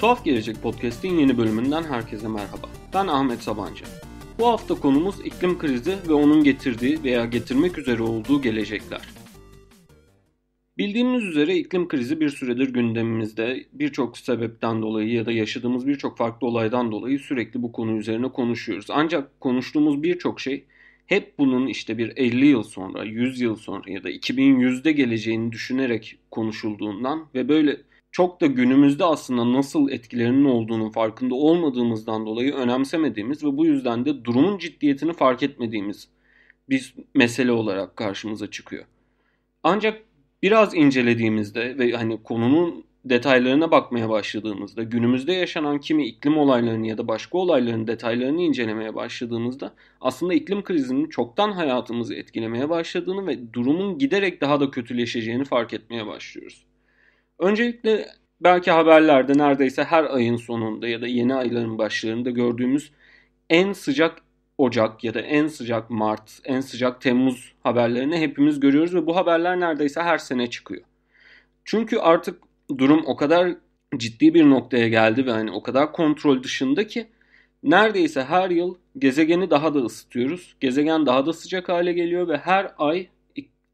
Tuhaf Gelecek Podcast'in yeni bölümünden herkese merhaba. Ben Ahmet Sabancı. Bu hafta konumuz iklim krizi ve onun getirdiği veya getirmek üzere olduğu gelecekler. Bildiğimiz üzere iklim krizi bir süredir gündemimizde birçok sebepten dolayı ya da yaşadığımız birçok farklı olaydan dolayı sürekli bu konu üzerine konuşuyoruz. Ancak konuştuğumuz birçok şey hep bunun işte bir 50 yıl sonra, 100 yıl sonra ya da 2100'de geleceğini düşünerek konuşulduğundan ve böyle çok da günümüzde aslında nasıl etkilerinin olduğunun farkında olmadığımızdan dolayı önemsemediğimiz ve bu yüzden de durumun ciddiyetini fark etmediğimiz bir mesele olarak karşımıza çıkıyor. Ancak biraz incelediğimizde ve hani konunun detaylarına bakmaya başladığımızda, günümüzde yaşanan kimi iklim olaylarını ya da başka olayların detaylarını incelemeye başladığımızda aslında iklim krizinin çoktan hayatımızı etkilemeye başladığını ve durumun giderek daha da kötüleşeceğini fark etmeye başlıyoruz. Öncelikle belki haberlerde neredeyse her ayın sonunda ya da yeni ayların başlarında gördüğümüz en sıcak Ocak ya da en sıcak Mart, en sıcak Temmuz haberlerini hepimiz görüyoruz ve bu haberler neredeyse her sene çıkıyor. Çünkü artık durum o kadar ciddi bir noktaya geldi ve hani o kadar kontrol dışında ki neredeyse her yıl gezegeni daha da ısıtıyoruz. Gezegen daha da sıcak hale geliyor ve her ay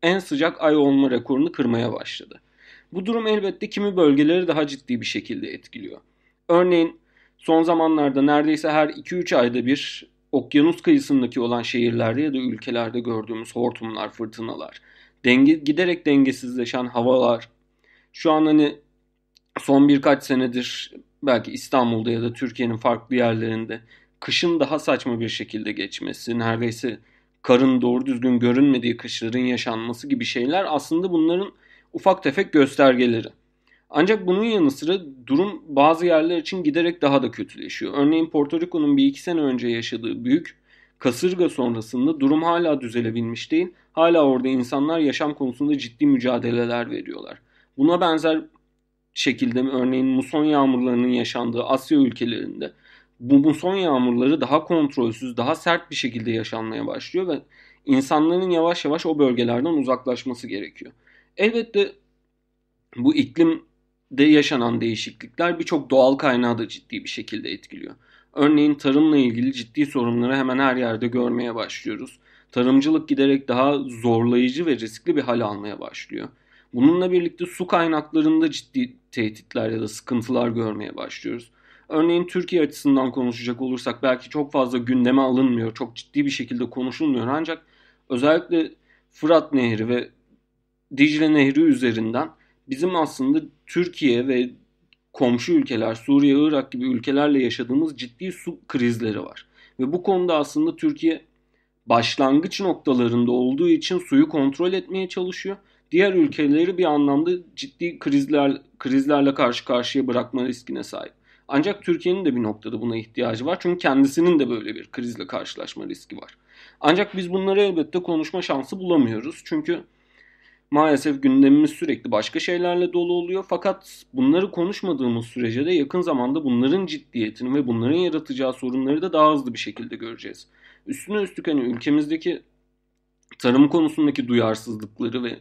en sıcak ay olma rekorunu kırmaya başladı. Bu durum elbette kimi bölgeleri daha ciddi bir şekilde etkiliyor. Örneğin son zamanlarda neredeyse her 2-3 ayda bir okyanus kıyısındaki olan şehirlerde ya da ülkelerde gördüğümüz hortumlar, fırtınalar, denge, giderek dengesizleşen havalar, şu an hani son birkaç senedir belki İstanbul'da ya da Türkiye'nin farklı yerlerinde kışın daha saçma bir şekilde geçmesi, neredeyse karın doğru düzgün görünmediği kışların yaşanması gibi şeyler aslında bunların ufak tefek göstergeleri. Ancak bunun yanı sıra durum bazı yerler için giderek daha da kötüleşiyor. Örneğin Porto Rico'nun bir iki sene önce yaşadığı büyük kasırga sonrasında durum hala düzelebilmiş değil. Hala orada insanlar yaşam konusunda ciddi mücadeleler veriyorlar. Buna benzer şekilde örneğin muson yağmurlarının yaşandığı Asya ülkelerinde bu muson yağmurları daha kontrolsüz, daha sert bir şekilde yaşanmaya başlıyor ve insanların yavaş yavaş o bölgelerden uzaklaşması gerekiyor. Elbette bu iklimde yaşanan değişiklikler birçok doğal kaynağı da ciddi bir şekilde etkiliyor. Örneğin tarımla ilgili ciddi sorunları hemen her yerde görmeye başlıyoruz. Tarımcılık giderek daha zorlayıcı ve riskli bir hal almaya başlıyor. Bununla birlikte su kaynaklarında ciddi tehditler ya da sıkıntılar görmeye başlıyoruz. Örneğin Türkiye açısından konuşacak olursak belki çok fazla gündeme alınmıyor, çok ciddi bir şekilde konuşulmuyor ancak özellikle Fırat Nehri ve Dicle Nehri üzerinden bizim aslında Türkiye ve komşu ülkeler, Suriye, Irak gibi ülkelerle yaşadığımız ciddi su krizleri var. Ve bu konuda aslında Türkiye başlangıç noktalarında olduğu için suyu kontrol etmeye çalışıyor. Diğer ülkeleri bir anlamda ciddi krizler krizlerle karşı karşıya bırakma riskine sahip. Ancak Türkiye'nin de bir noktada buna ihtiyacı var. Çünkü kendisinin de böyle bir krizle karşılaşma riski var. Ancak biz bunları elbette konuşma şansı bulamıyoruz. Çünkü maalesef gündemimiz sürekli başka şeylerle dolu oluyor. Fakat bunları konuşmadığımız sürece de yakın zamanda bunların ciddiyetini ve bunların yaratacağı sorunları da daha hızlı bir şekilde göreceğiz. Üstüne üstlük hani ülkemizdeki tarım konusundaki duyarsızlıkları ve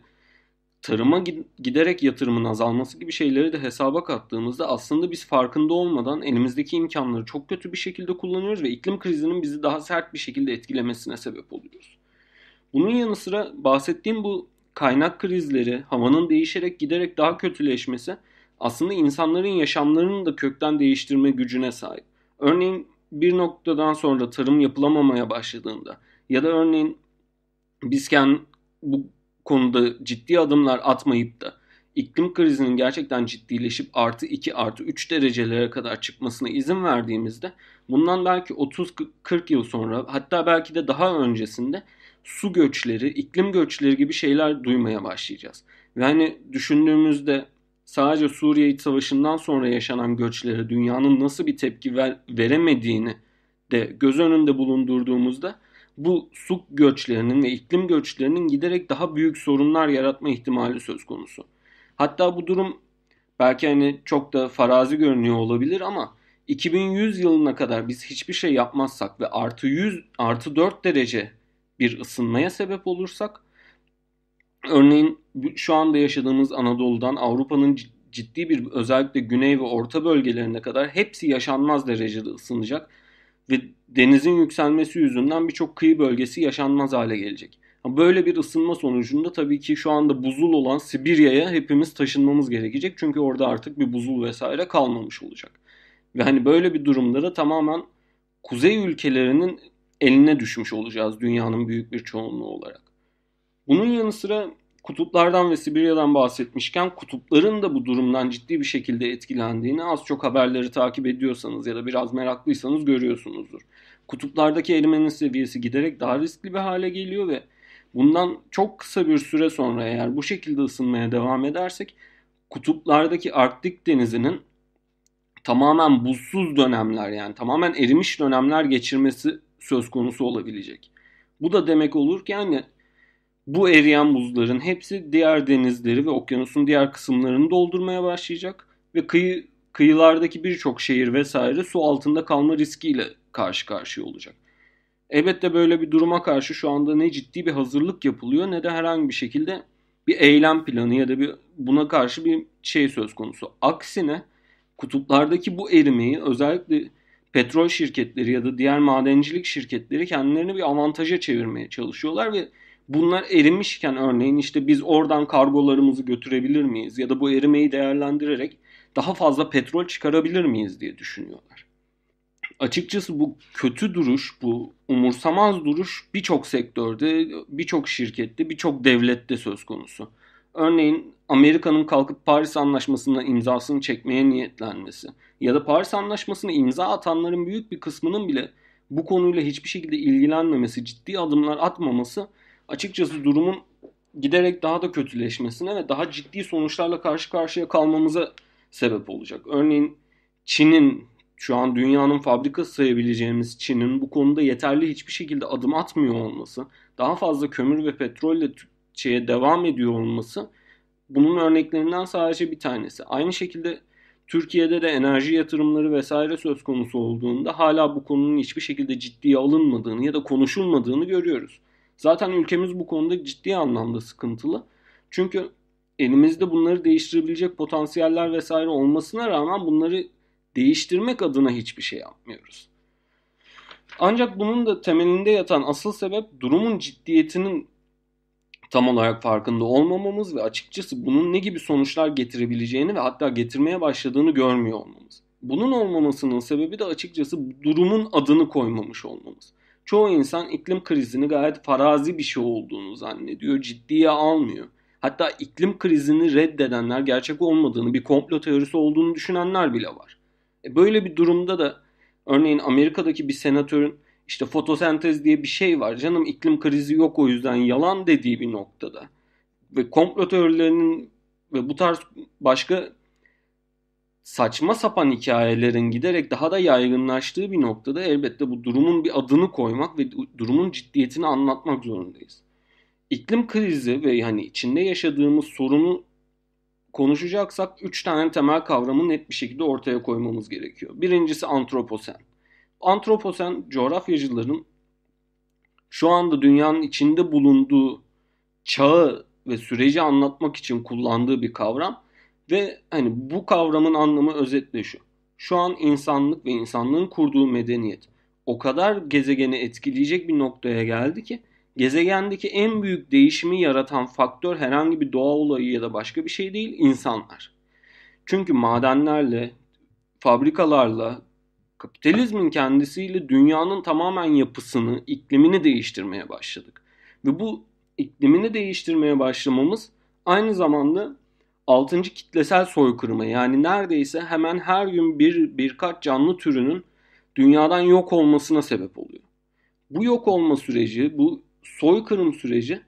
tarıma giderek yatırımın azalması gibi şeyleri de hesaba kattığımızda aslında biz farkında olmadan elimizdeki imkanları çok kötü bir şekilde kullanıyoruz ve iklim krizinin bizi daha sert bir şekilde etkilemesine sebep oluyoruz. Bunun yanı sıra bahsettiğim bu kaynak krizleri, havanın değişerek giderek daha kötüleşmesi aslında insanların yaşamlarını da kökten değiştirme gücüne sahip. Örneğin bir noktadan sonra tarım yapılamamaya başladığında ya da örneğin bizken bu konuda ciddi adımlar atmayıp da iklim krizinin gerçekten ciddileşip artı 2 artı 3 derecelere kadar çıkmasına izin verdiğimizde bundan belki 30-40 yıl sonra hatta belki de daha öncesinde su göçleri, iklim göçleri gibi şeyler duymaya başlayacağız. Ve hani düşündüğümüzde sadece Suriye İç Savaşı'ndan sonra yaşanan göçlere dünyanın nasıl bir tepki ver, veremediğini de göz önünde bulundurduğumuzda bu su göçlerinin ve iklim göçlerinin giderek daha büyük sorunlar yaratma ihtimali söz konusu. Hatta bu durum belki hani çok da farazi görünüyor olabilir ama 2100 yılına kadar biz hiçbir şey yapmazsak ve artı 100 artı 4 derece bir ısınmaya sebep olursak örneğin şu anda yaşadığımız Anadolu'dan Avrupa'nın ciddi bir özellikle güney ve orta bölgelerine kadar hepsi yaşanmaz derecede ısınacak ve denizin yükselmesi yüzünden birçok kıyı bölgesi yaşanmaz hale gelecek. Böyle bir ısınma sonucunda tabii ki şu anda buzul olan Sibirya'ya hepimiz taşınmamız gerekecek. Çünkü orada artık bir buzul vesaire kalmamış olacak. Ve hani böyle bir durumda da tamamen kuzey ülkelerinin eline düşmüş olacağız dünyanın büyük bir çoğunluğu olarak. Bunun yanı sıra kutuplardan ve Sibirya'dan bahsetmişken kutupların da bu durumdan ciddi bir şekilde etkilendiğini az çok haberleri takip ediyorsanız ya da biraz meraklıysanız görüyorsunuzdur. Kutuplardaki erimenin seviyesi giderek daha riskli bir hale geliyor ve bundan çok kısa bir süre sonra eğer bu şekilde ısınmaya devam edersek kutuplardaki Arktik denizinin tamamen buzsuz dönemler yani tamamen erimiş dönemler geçirmesi söz konusu olabilecek. Bu da demek olur ki yani bu eriyen buzların hepsi diğer denizleri ve okyanusun diğer kısımlarını doldurmaya başlayacak ve kıyı kıyılardaki birçok şehir vesaire su altında kalma riskiyle karşı karşıya olacak. Elbette böyle bir duruma karşı şu anda ne ciddi bir hazırlık yapılıyor ne de herhangi bir şekilde bir eylem planı ya da bir buna karşı bir şey söz konusu. Aksine kutuplardaki bu erimeyi özellikle petrol şirketleri ya da diğer madencilik şirketleri kendilerini bir avantaja çevirmeye çalışıyorlar ve bunlar erimişken örneğin işte biz oradan kargolarımızı götürebilir miyiz ya da bu erimeyi değerlendirerek daha fazla petrol çıkarabilir miyiz diye düşünüyorlar. Açıkçası bu kötü duruş, bu umursamaz duruş birçok sektörde, birçok şirkette, birçok devlette söz konusu. Örneğin Amerika'nın kalkıp Paris Anlaşması'na imzasını çekmeye niyetlenmesi ya da Paris Anlaşması'na imza atanların büyük bir kısmının bile bu konuyla hiçbir şekilde ilgilenmemesi, ciddi adımlar atmaması açıkçası durumun giderek daha da kötüleşmesine ve daha ciddi sonuçlarla karşı karşıya kalmamıza sebep olacak. Örneğin Çin'in şu an dünyanın fabrikası sayabileceğimiz Çin'in bu konuda yeterli hiçbir şekilde adım atmıyor olması, daha fazla kömür ve petrolle şeye devam ediyor olması bunun örneklerinden sadece bir tanesi. Aynı şekilde Türkiye'de de enerji yatırımları vesaire söz konusu olduğunda hala bu konunun hiçbir şekilde ciddiye alınmadığını ya da konuşulmadığını görüyoruz. Zaten ülkemiz bu konuda ciddi anlamda sıkıntılı. Çünkü elimizde bunları değiştirebilecek potansiyeller vesaire olmasına rağmen bunları değiştirmek adına hiçbir şey yapmıyoruz. Ancak bunun da temelinde yatan asıl sebep durumun ciddiyetinin tam olarak farkında olmamamız ve açıkçası bunun ne gibi sonuçlar getirebileceğini ve hatta getirmeye başladığını görmüyor olmamız. Bunun olmamasının sebebi de açıkçası durumun adını koymamış olmamız. Çoğu insan iklim krizini gayet farazi bir şey olduğunu zannediyor, ciddiye almıyor. Hatta iklim krizini reddedenler gerçek olmadığını, bir komplo teorisi olduğunu düşünenler bile var. E böyle bir durumda da örneğin Amerika'daki bir senatörün işte fotosentez diye bir şey var canım iklim krizi yok o yüzden yalan dediği bir noktada. Ve komplo teorilerinin ve bu tarz başka saçma sapan hikayelerin giderek daha da yaygınlaştığı bir noktada elbette bu durumun bir adını koymak ve durumun ciddiyetini anlatmak zorundayız. İklim krizi ve hani içinde yaşadığımız sorunu konuşacaksak 3 tane temel kavramı net bir şekilde ortaya koymamız gerekiyor. Birincisi antroposen antroposen coğrafyacıların şu anda dünyanın içinde bulunduğu çağı ve süreci anlatmak için kullandığı bir kavram ve hani bu kavramın anlamı özetle şu. Şu an insanlık ve insanlığın kurduğu medeniyet o kadar gezegeni etkileyecek bir noktaya geldi ki gezegendeki en büyük değişimi yaratan faktör herhangi bir doğa olayı ya da başka bir şey değil insanlar. Çünkü madenlerle, fabrikalarla, kapitalizmin kendisiyle dünyanın tamamen yapısını, iklimini değiştirmeye başladık. Ve bu iklimini değiştirmeye başlamamız aynı zamanda 6. kitlesel soykırıma yani neredeyse hemen her gün bir birkaç canlı türünün dünyadan yok olmasına sebep oluyor. Bu yok olma süreci, bu soykırım süreci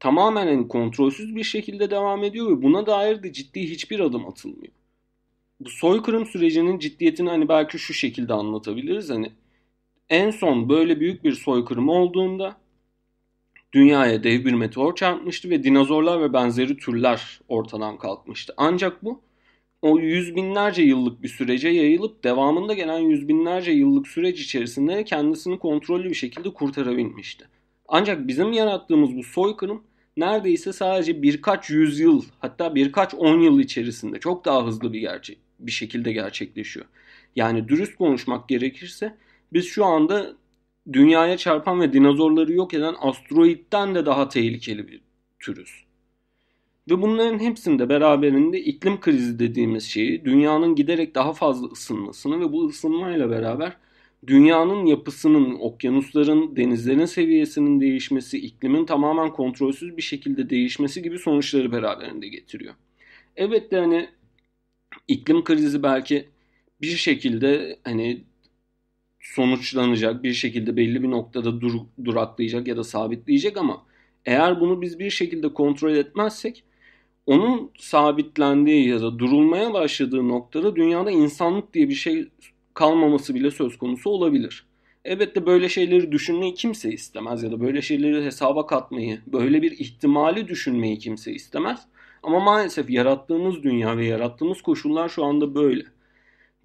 tamamen kontrolsüz bir şekilde devam ediyor ve buna dair de ciddi hiçbir adım atılmıyor bu soykırım sürecinin ciddiyetini hani belki şu şekilde anlatabiliriz. Hani en son böyle büyük bir soykırım olduğunda dünyaya dev bir meteor çarpmıştı ve dinozorlar ve benzeri türler ortadan kalkmıştı. Ancak bu o yüz binlerce yıllık bir sürece yayılıp devamında gelen yüz binlerce yıllık süreç içerisinde kendisini kontrollü bir şekilde kurtarabilmişti. Ancak bizim yarattığımız bu soykırım neredeyse sadece birkaç yüzyıl hatta birkaç on yıl içerisinde çok daha hızlı bir gerçek bir şekilde gerçekleşiyor. Yani dürüst konuşmak gerekirse biz şu anda dünyaya çarpan ve dinozorları yok eden asteroitten de daha tehlikeli bir türüz. Ve bunların hepsinde beraberinde iklim krizi dediğimiz şeyi dünyanın giderek daha fazla ısınmasını ve bu ısınmayla beraber dünyanın yapısının, okyanusların, denizlerin seviyesinin değişmesi, iklimin tamamen kontrolsüz bir şekilde değişmesi gibi sonuçları beraberinde getiriyor. Evet de hani iklim krizi belki bir şekilde hani sonuçlanacak, bir şekilde belli bir noktada dur, duraklayacak ya da sabitleyecek ama eğer bunu biz bir şekilde kontrol etmezsek onun sabitlendiği ya da durulmaya başladığı noktada dünyada insanlık diye bir şey kalmaması bile söz konusu olabilir. Evet de böyle şeyleri düşünmeyi kimse istemez ya da böyle şeyleri hesaba katmayı, böyle bir ihtimali düşünmeyi kimse istemez. Ama maalesef yarattığımız dünya ve yarattığımız koşullar şu anda böyle.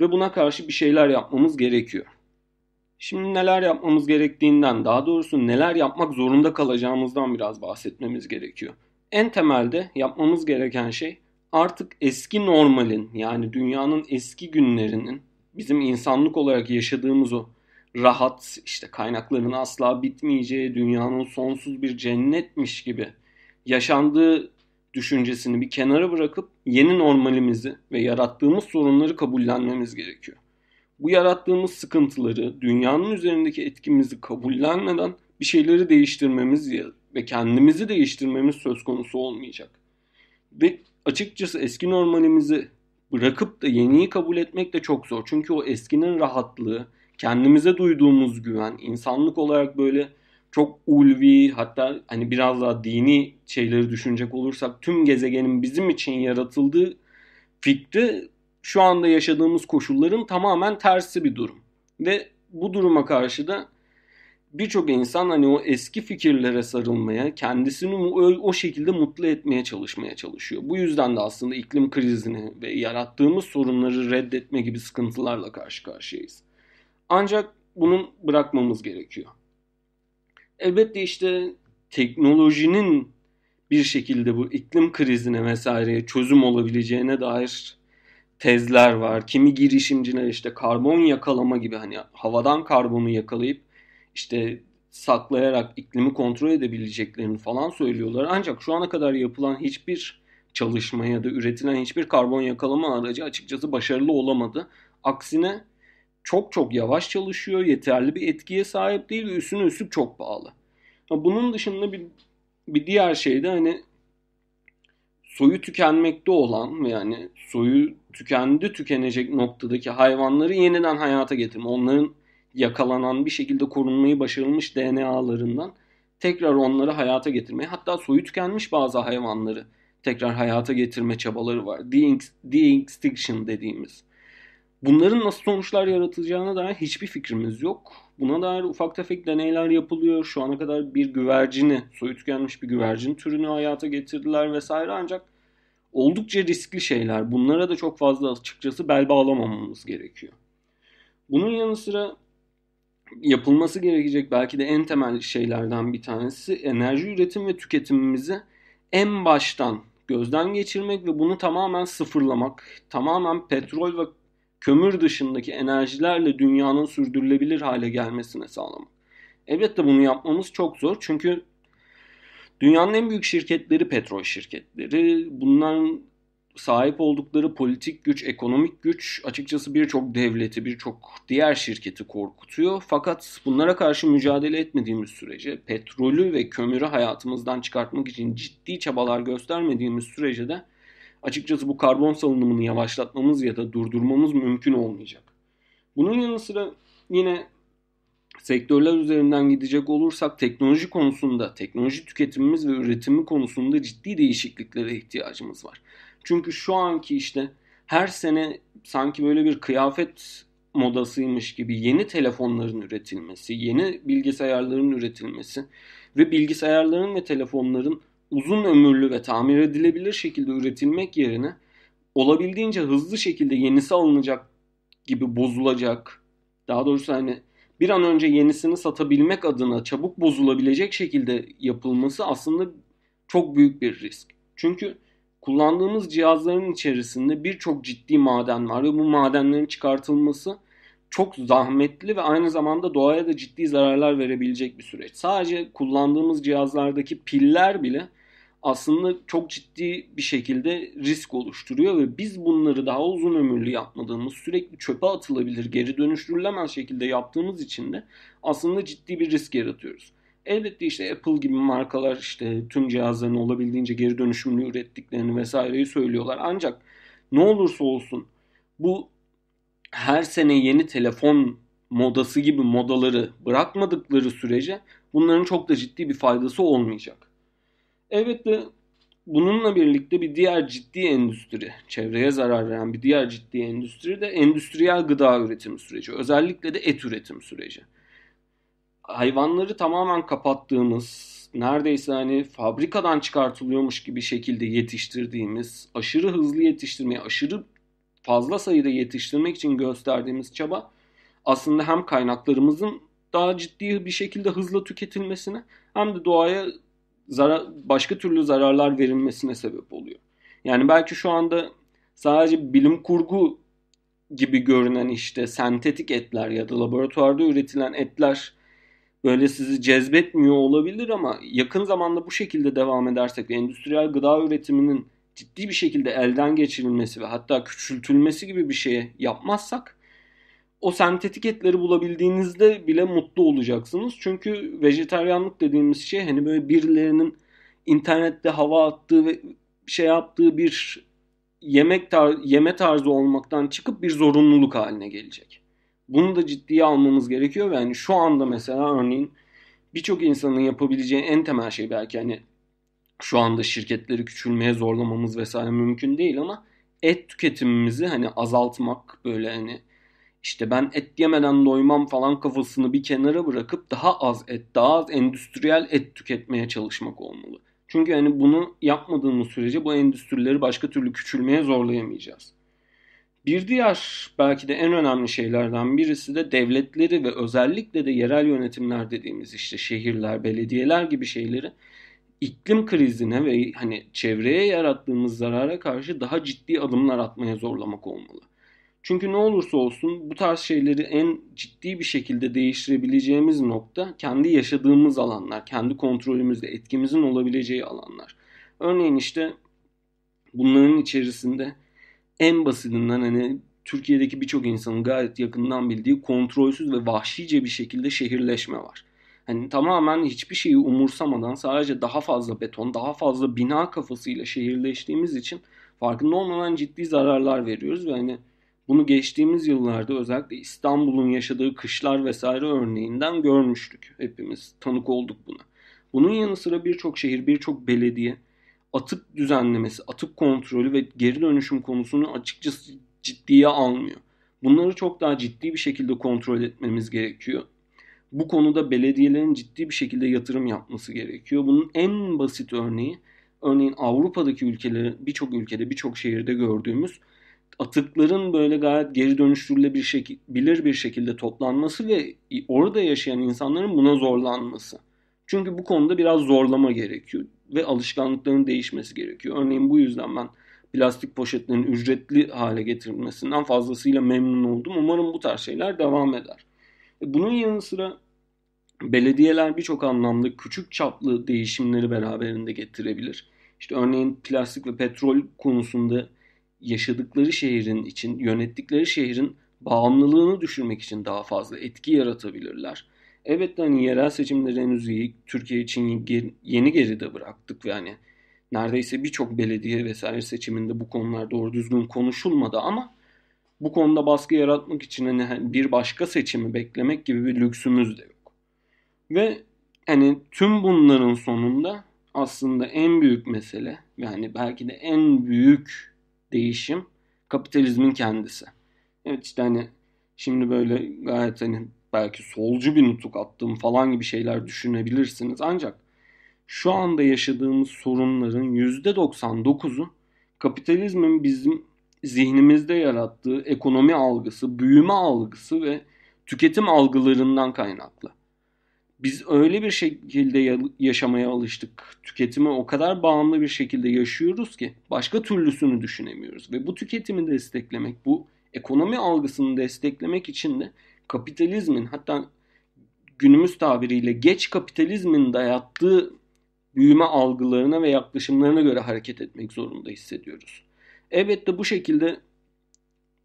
Ve buna karşı bir şeyler yapmamız gerekiyor. Şimdi neler yapmamız gerektiğinden, daha doğrusu neler yapmak zorunda kalacağımızdan biraz bahsetmemiz gerekiyor. En temelde yapmamız gereken şey artık eski normalin yani dünyanın eski günlerinin bizim insanlık olarak yaşadığımız o rahat işte kaynakların asla bitmeyeceği dünyanın sonsuz bir cennetmiş gibi yaşandığı düşüncesini bir kenara bırakıp yeni normalimizi ve yarattığımız sorunları kabullenmemiz gerekiyor. Bu yarattığımız sıkıntıları, dünyanın üzerindeki etkimizi kabullenmeden bir şeyleri değiştirmemiz ve kendimizi değiştirmemiz söz konusu olmayacak. Ve açıkçası eski normalimizi bırakıp da yeniyi kabul etmek de çok zor. Çünkü o eskinin rahatlığı, kendimize duyduğumuz güven, insanlık olarak böyle çok ulvi hatta hani biraz daha dini şeyleri düşünecek olursak tüm gezegenin bizim için yaratıldığı fikri şu anda yaşadığımız koşulların tamamen tersi bir durum. Ve bu duruma karşı da birçok insan hani o eski fikirlere sarılmaya, kendisini o şekilde mutlu etmeye çalışmaya çalışıyor. Bu yüzden de aslında iklim krizini ve yarattığımız sorunları reddetme gibi sıkıntılarla karşı karşıyayız. Ancak bunun bırakmamız gerekiyor. Elbette işte teknolojinin bir şekilde bu iklim krizine vesaireye çözüm olabileceğine dair tezler var. Kimi girişimciler işte karbon yakalama gibi hani havadan karbonu yakalayıp işte saklayarak iklimi kontrol edebileceklerini falan söylüyorlar. Ancak şu ana kadar yapılan hiçbir çalışma ya da üretilen hiçbir karbon yakalama aracı açıkçası başarılı olamadı. Aksine çok çok yavaş çalışıyor, yeterli bir etkiye sahip değil ve üstüne üstlük çok pahalı. Bunun dışında bir, bir diğer şey de hani soyu tükenmekte olan yani soyu tükendi tükenecek noktadaki hayvanları yeniden hayata getirme. Onların yakalanan bir şekilde korunmayı başarılmış DNA'larından tekrar onları hayata getirmeye hatta soyu tükenmiş bazı hayvanları tekrar hayata getirme çabaları var. De-extinction dediğimiz. Bunların nasıl sonuçlar yaratacağına dair hiçbir fikrimiz yok. Buna dair ufak tefek deneyler yapılıyor. Şu ana kadar bir güvercini, soyu tükenmiş bir güvercin türünü hayata getirdiler vesaire ancak oldukça riskli şeyler. Bunlara da çok fazla açıkçası bel bağlamamamız gerekiyor. Bunun yanı sıra yapılması gerekecek belki de en temel şeylerden bir tanesi enerji üretim ve tüketimimizi en baştan gözden geçirmek ve bunu tamamen sıfırlamak, tamamen petrol ve kömür dışındaki enerjilerle dünyanın sürdürülebilir hale gelmesine sağlamak. Elbette bunu yapmamız çok zor çünkü dünyanın en büyük şirketleri petrol şirketleri. Bunların sahip oldukları politik güç, ekonomik güç açıkçası birçok devleti, birçok diğer şirketi korkutuyor. Fakat bunlara karşı mücadele etmediğimiz sürece, petrolü ve kömürü hayatımızdan çıkartmak için ciddi çabalar göstermediğimiz sürece de açıkçası bu karbon salınımını yavaşlatmamız ya da durdurmamız mümkün olmayacak. Bunun yanı sıra yine sektörler üzerinden gidecek olursak teknoloji konusunda, teknoloji tüketimimiz ve üretimi konusunda ciddi değişikliklere ihtiyacımız var. Çünkü şu anki işte her sene sanki böyle bir kıyafet modasıymış gibi yeni telefonların üretilmesi, yeni bilgisayarların üretilmesi ve bilgisayarların ve telefonların uzun ömürlü ve tamir edilebilir şekilde üretilmek yerine olabildiğince hızlı şekilde yenisi alınacak gibi bozulacak. Daha doğrusu hani bir an önce yenisini satabilmek adına çabuk bozulabilecek şekilde yapılması aslında çok büyük bir risk. Çünkü kullandığımız cihazların içerisinde birçok ciddi maden var ve bu madenlerin çıkartılması çok zahmetli ve aynı zamanda doğaya da ciddi zararlar verebilecek bir süreç. Sadece kullandığımız cihazlardaki piller bile aslında çok ciddi bir şekilde risk oluşturuyor ve biz bunları daha uzun ömürlü yapmadığımız, sürekli çöpe atılabilir, geri dönüştürülemez şekilde yaptığımız için de aslında ciddi bir risk yaratıyoruz. Elbette işte Apple gibi markalar işte tüm cihazlarını olabildiğince geri dönüşümlü ürettiklerini vesaireyi söylüyorlar. Ancak ne olursa olsun bu her sene yeni telefon modası gibi modaları bırakmadıkları sürece bunların çok da ciddi bir faydası olmayacak. Elbette bununla birlikte bir diğer ciddi endüstri, çevreye zarar veren bir diğer ciddi endüstri de endüstriyel gıda üretimi süreci. Özellikle de et üretim süreci. Hayvanları tamamen kapattığımız, neredeyse hani fabrikadan çıkartılıyormuş gibi şekilde yetiştirdiğimiz, aşırı hızlı yetiştirmeye, aşırı fazla sayıda yetiştirmek için gösterdiğimiz çaba aslında hem kaynaklarımızın daha ciddi bir şekilde hızla tüketilmesine hem de doğaya zarar, başka türlü zararlar verilmesine sebep oluyor. Yani belki şu anda sadece bilim kurgu gibi görünen işte sentetik etler ya da laboratuvarda üretilen etler böyle sizi cezbetmiyor olabilir ama yakın zamanda bu şekilde devam edersek ve endüstriyel gıda üretiminin ciddi bir şekilde elden geçirilmesi ve hatta küçültülmesi gibi bir şeye yapmazsak o sentetik etleri bulabildiğinizde bile mutlu olacaksınız. Çünkü vejeteryanlık dediğimiz şey hani böyle birilerinin internette hava attığı ve şey yaptığı bir yemek tar yeme tarzı olmaktan çıkıp bir zorunluluk haline gelecek. Bunu da ciddiye almamız gerekiyor ve yani şu anda mesela örneğin birçok insanın yapabileceği en temel şey belki hani şu anda şirketleri küçülmeye zorlamamız vesaire mümkün değil ama et tüketimimizi hani azaltmak böyle hani işte ben et yemeden doymam falan kafasını bir kenara bırakıp daha az et, daha az endüstriyel et tüketmeye çalışmak olmalı. Çünkü hani bunu yapmadığımız sürece bu endüstrileri başka türlü küçülmeye zorlayamayacağız. Bir diğer belki de en önemli şeylerden birisi de devletleri ve özellikle de yerel yönetimler dediğimiz işte şehirler, belediyeler gibi şeyleri iklim krizine ve hani çevreye yarattığımız zarara karşı daha ciddi adımlar atmaya zorlamak olmalı. Çünkü ne olursa olsun bu tarz şeyleri en ciddi bir şekilde değiştirebileceğimiz nokta kendi yaşadığımız alanlar, kendi kontrolümüzde etkimizin olabileceği alanlar. Örneğin işte bunların içerisinde en basitinden hani Türkiye'deki birçok insanın gayet yakından bildiği kontrolsüz ve vahşice bir şekilde şehirleşme var. Hani tamamen hiçbir şeyi umursamadan sadece daha fazla beton, daha fazla bina kafasıyla şehirleştiğimiz için farkında olmadan ciddi zararlar veriyoruz ve hani bunu geçtiğimiz yıllarda özellikle İstanbul'un yaşadığı kışlar vesaire örneğinden görmüştük hepimiz. Tanık olduk buna. Bunun yanı sıra birçok şehir, birçok belediye atık düzenlemesi, atık kontrolü ve geri dönüşüm konusunu açıkçası ciddiye almıyor. Bunları çok daha ciddi bir şekilde kontrol etmemiz gerekiyor. Bu konuda belediyelerin ciddi bir şekilde yatırım yapması gerekiyor. Bunun en basit örneği örneğin Avrupa'daki ülkeleri birçok ülkede birçok şehirde gördüğümüz atıkların böyle gayet geri dönüştürülebilir şekil, bir şekilde toplanması ve orada yaşayan insanların buna zorlanması. Çünkü bu konuda biraz zorlama gerekiyor ve alışkanlıkların değişmesi gerekiyor. Örneğin bu yüzden ben plastik poşetlerin ücretli hale getirilmesinden fazlasıyla memnun oldum. Umarım bu tarz şeyler devam eder. E, bunun yanı sıra belediyeler birçok anlamda küçük çaplı değişimleri beraberinde getirebilir. İşte örneğin plastik ve petrol konusunda yaşadıkları şehrin için, yönettikleri şehrin bağımlılığını düşürmek için daha fazla etki yaratabilirler. Evet hani yerel seçimleri henüz iyi. Türkiye için yeni geride bıraktık ve hani neredeyse birçok belediye vesaire seçiminde bu konular doğru düzgün konuşulmadı ama bu konuda baskı yaratmak için hani bir başka seçimi beklemek gibi bir lüksümüz de yok. Ve hani tüm bunların sonunda aslında en büyük mesele yani belki de en büyük değişim kapitalizmin kendisi. Evet işte hani şimdi böyle gayet hani belki solcu bir nutuk attığım falan gibi şeyler düşünebilirsiniz. Ancak şu anda yaşadığımız sorunların %99'u kapitalizmin bizim zihnimizde yarattığı ekonomi algısı, büyüme algısı ve tüketim algılarından kaynaklı biz öyle bir şekilde yaşamaya alıştık. Tüketime o kadar bağımlı bir şekilde yaşıyoruz ki başka türlüsünü düşünemiyoruz. Ve bu tüketimi desteklemek, bu ekonomi algısını desteklemek için de kapitalizmin hatta günümüz tabiriyle geç kapitalizmin dayattığı büyüme algılarına ve yaklaşımlarına göre hareket etmek zorunda hissediyoruz. Evet de bu şekilde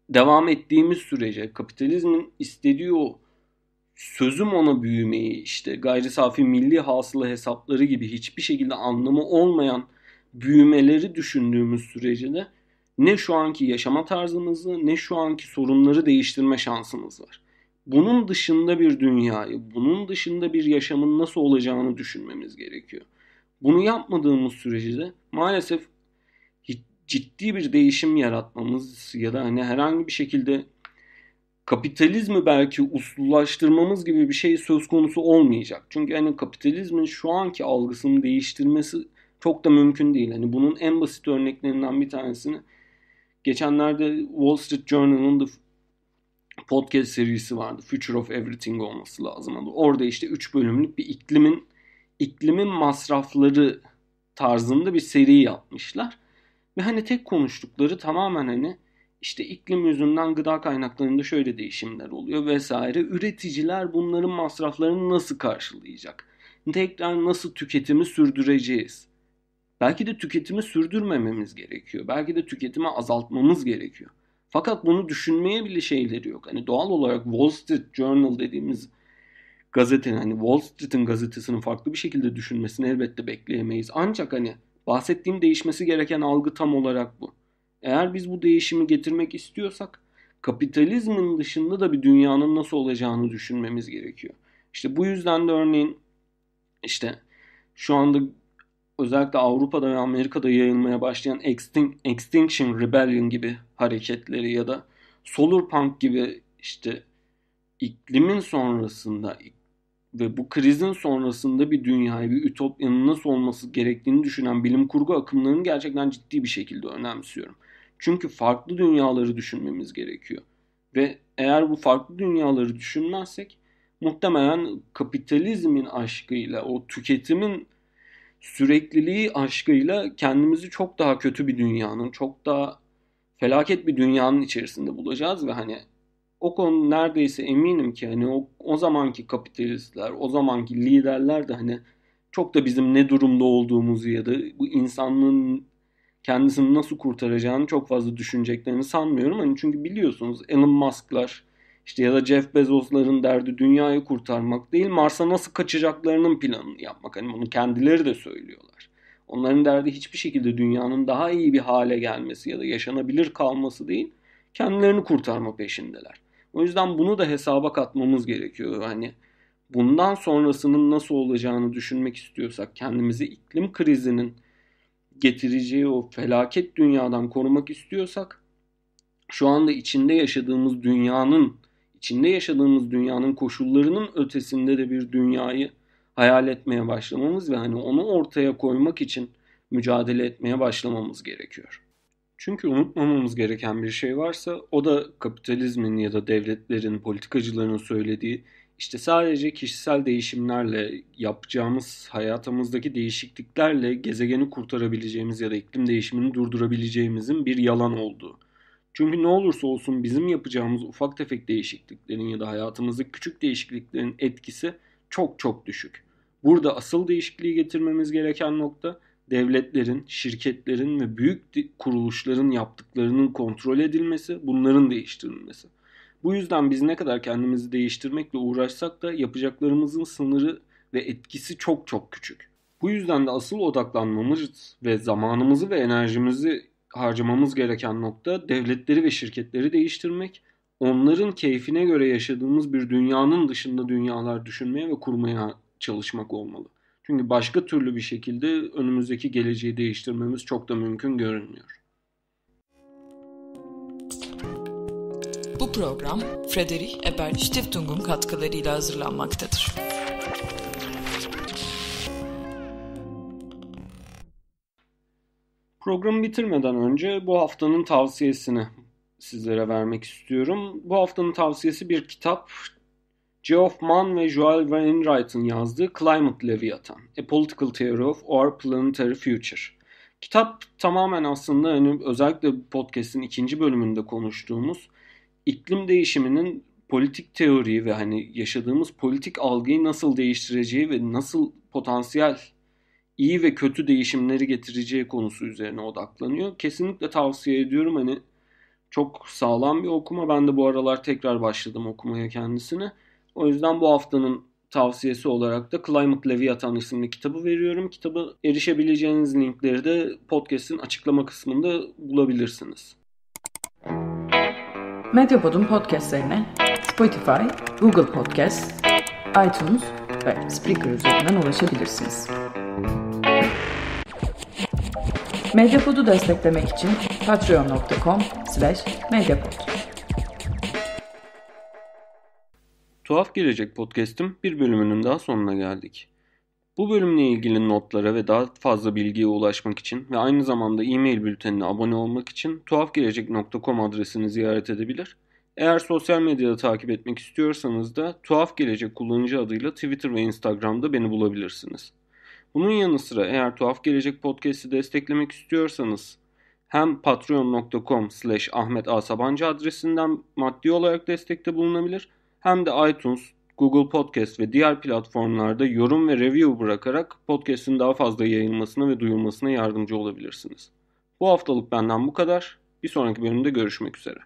devam ettiğimiz sürece kapitalizmin istediği o sözüm ona büyümeyi işte gayri safi milli hasıla hesapları gibi hiçbir şekilde anlamı olmayan büyümeleri düşündüğümüz sürece de ne şu anki yaşama tarzımızı ne şu anki sorunları değiştirme şansımız var. Bunun dışında bir dünyayı, bunun dışında bir yaşamın nasıl olacağını düşünmemiz gerekiyor. Bunu yapmadığımız sürece de maalesef ciddi bir değişim yaratmamız ya da hani herhangi bir şekilde kapitalizmi belki uslulaştırmamız gibi bir şey söz konusu olmayacak. Çünkü hani kapitalizmin şu anki algısını değiştirmesi çok da mümkün değil. Hani bunun en basit örneklerinden bir tanesini geçenlerde Wall Street Journal'ın da podcast serisi vardı. Future of Everything olması lazım hani Orada işte 3 bölümlük bir iklimin iklimin masrafları tarzında bir seri yapmışlar. Ve hani tek konuştukları tamamen hani işte iklim yüzünden gıda kaynaklarında şöyle değişimler oluyor vesaire. Üreticiler bunların masraflarını nasıl karşılayacak? Tekrar nasıl tüketimi sürdüreceğiz? Belki de tüketimi sürdürmememiz gerekiyor. Belki de tüketimi azaltmamız gerekiyor. Fakat bunu düşünmeye bile şeyleri yok. Hani doğal olarak Wall Street Journal dediğimiz gazetenin hani Wall Street'in gazetesinin farklı bir şekilde düşünmesini elbette bekleyemeyiz. Ancak hani bahsettiğim değişmesi gereken algı tam olarak bu. Eğer biz bu değişimi getirmek istiyorsak kapitalizmin dışında da bir dünyanın nasıl olacağını düşünmemiz gerekiyor. İşte bu yüzden de örneğin işte şu anda özellikle Avrupa'da ve Amerika'da yayılmaya başlayan Extinction Rebellion gibi hareketleri ya da Solar Punk gibi işte iklimin sonrasında ve bu krizin sonrasında bir dünyayı, bir ütopyanın nasıl olması gerektiğini düşünen bilim kurgu akımlarını gerçekten ciddi bir şekilde önemsiyorum. Çünkü farklı dünyaları düşünmemiz gerekiyor. Ve eğer bu farklı dünyaları düşünmezsek muhtemelen kapitalizmin aşkıyla, o tüketimin sürekliliği aşkıyla kendimizi çok daha kötü bir dünyanın, çok daha felaket bir dünyanın içerisinde bulacağız ve hani o konu neredeyse eminim ki hani o, o zamanki kapitalistler, o zamanki liderler de hani çok da bizim ne durumda olduğumuzu ya da bu insanlığın kendisini nasıl kurtaracağını çok fazla düşüneceklerini sanmıyorum. Hani çünkü biliyorsunuz Elon Musk'lar işte ya da Jeff Bezos'ların derdi dünyayı kurtarmak değil Mars'a nasıl kaçacaklarının planını yapmak. Hani bunu kendileri de söylüyorlar. Onların derdi hiçbir şekilde dünyanın daha iyi bir hale gelmesi ya da yaşanabilir kalması değil. Kendilerini kurtarma peşindeler. O yüzden bunu da hesaba katmamız gerekiyor. Hani bundan sonrasının nasıl olacağını düşünmek istiyorsak kendimizi iklim krizinin getireceği o felaket dünyadan korumak istiyorsak şu anda içinde yaşadığımız dünyanın içinde yaşadığımız dünyanın koşullarının ötesinde de bir dünyayı hayal etmeye başlamamız ve hani onu ortaya koymak için mücadele etmeye başlamamız gerekiyor. Çünkü unutmamamız gereken bir şey varsa o da kapitalizmin ya da devletlerin, politikacıların söylediği işte sadece kişisel değişimlerle yapacağımız hayatımızdaki değişikliklerle gezegeni kurtarabileceğimiz ya da iklim değişimini durdurabileceğimizin bir yalan olduğu. Çünkü ne olursa olsun bizim yapacağımız ufak tefek değişikliklerin ya da hayatımızdaki küçük değişikliklerin etkisi çok çok düşük. Burada asıl değişikliği getirmemiz gereken nokta devletlerin, şirketlerin ve büyük kuruluşların yaptıklarının kontrol edilmesi, bunların değiştirilmesi. Bu yüzden biz ne kadar kendimizi değiştirmekle uğraşsak da yapacaklarımızın sınırı ve etkisi çok çok küçük. Bu yüzden de asıl odaklanmamız ve zamanımızı ve enerjimizi harcamamız gereken nokta devletleri ve şirketleri değiştirmek, onların keyfine göre yaşadığımız bir dünyanın dışında dünyalar düşünmeye ve kurmaya çalışmak olmalı. Çünkü başka türlü bir şekilde önümüzdeki geleceği değiştirmemiz çok da mümkün görünmüyor. program Friedrich Ebert Stiftung'un katkılarıyla hazırlanmaktadır. Programı bitirmeden önce bu haftanın tavsiyesini sizlere vermek istiyorum. Bu haftanın tavsiyesi bir kitap. Geoff Mann ve Joel Wainwright'ın yazdığı Climate Leviathan, A Political Theory of Our Planetary Future. Kitap tamamen aslında hani özellikle podcast'in ikinci bölümünde konuştuğumuz iklim değişiminin politik teori ve hani yaşadığımız politik algıyı nasıl değiştireceği ve nasıl potansiyel iyi ve kötü değişimleri getireceği konusu üzerine odaklanıyor. Kesinlikle tavsiye ediyorum hani çok sağlam bir okuma. Ben de bu aralar tekrar başladım okumaya kendisini. O yüzden bu haftanın tavsiyesi olarak da Climate Leviathan isimli kitabı veriyorum. Kitabı erişebileceğiniz linkleri de podcast'in açıklama kısmında bulabilirsiniz. Müzik Medyapod'un podcastlerine Spotify, Google Podcast, iTunes ve Spreaker üzerinden ulaşabilirsiniz. Medyapod'u desteklemek için patreon.com slash medyapod. Tuhaf Gelecek Podcast'im bir bölümünün daha sonuna geldik. Bu bölümle ilgili notlara ve daha fazla bilgiye ulaşmak için ve aynı zamanda e-mail bültenine abone olmak için tuhafgelecek.com adresini ziyaret edebilir. Eğer sosyal medyada takip etmek istiyorsanız da Tuhaf Gelecek kullanıcı adıyla Twitter ve Instagram'da beni bulabilirsiniz. Bunun yanı sıra eğer Tuhaf Gelecek Podcast'i desteklemek istiyorsanız hem patreon.com slash ahmetasabancı adresinden maddi olarak destekte bulunabilir hem de iTunes, Google Podcast ve diğer platformlarda yorum ve review bırakarak podcast'in daha fazla yayılmasına ve duyulmasına yardımcı olabilirsiniz. Bu haftalık benden bu kadar. Bir sonraki bölümde görüşmek üzere.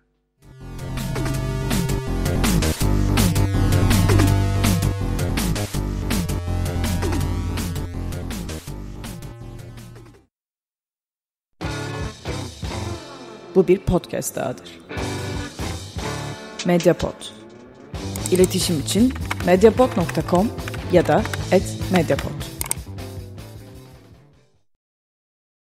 Bu bir podcast dahadır. Mediapod iletişim için medyapod.com ya da @medyapod.